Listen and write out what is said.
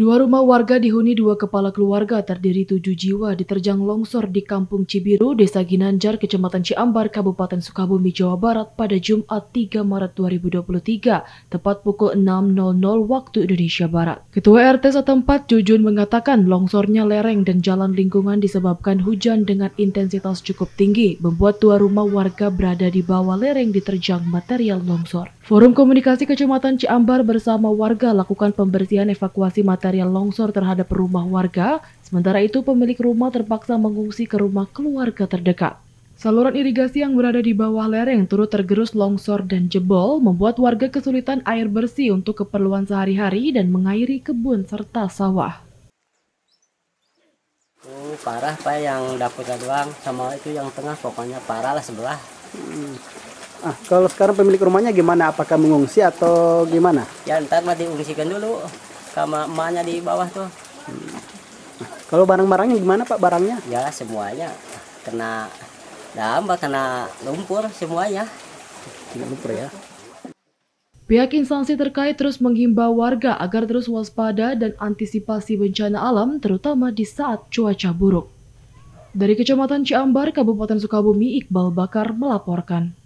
Dua rumah warga dihuni dua kepala keluarga terdiri tujuh jiwa diterjang longsor di Kampung Cibiru, Desa Ginanjar, Kecamatan Ciambar, Kabupaten Sukabumi, Jawa Barat pada Jumat 3 Maret 2023, tepat pukul 6.00 waktu Indonesia Barat. Ketua RT setempat Jujun mengatakan longsornya lereng dan jalan lingkungan disebabkan hujan dengan intensitas cukup tinggi, membuat dua rumah warga berada di bawah lereng diterjang material longsor. Forum Komunikasi Kecamatan Ciambar bersama warga lakukan pembersihan evakuasi material material longsor terhadap rumah warga, sementara itu pemilik rumah terpaksa mengungsi ke rumah keluarga terdekat. Saluran irigasi yang berada di bawah lereng turut tergerus longsor dan jebol, membuat warga kesulitan air bersih untuk keperluan sehari-hari dan mengairi kebun serta sawah. Uh, parah pak yang dapurnya doang sama itu yang tengah pokoknya parah lah sebelah. Hmm. Ah, kalau sekarang pemilik rumahnya gimana? Apakah mengungsi atau gimana? Ya ntar mah diungsikan dulu sama emaknya di bawah tuh kalau barang-barangnya gimana pak barangnya ya semuanya kena dampak kena lumpur semuanya kena lumpur ya Pihak instansi terkait terus menghimbau warga agar terus waspada dan antisipasi bencana alam terutama di saat cuaca buruk. Dari Kecamatan Ciambar, Kabupaten Sukabumi, Iqbal Bakar melaporkan.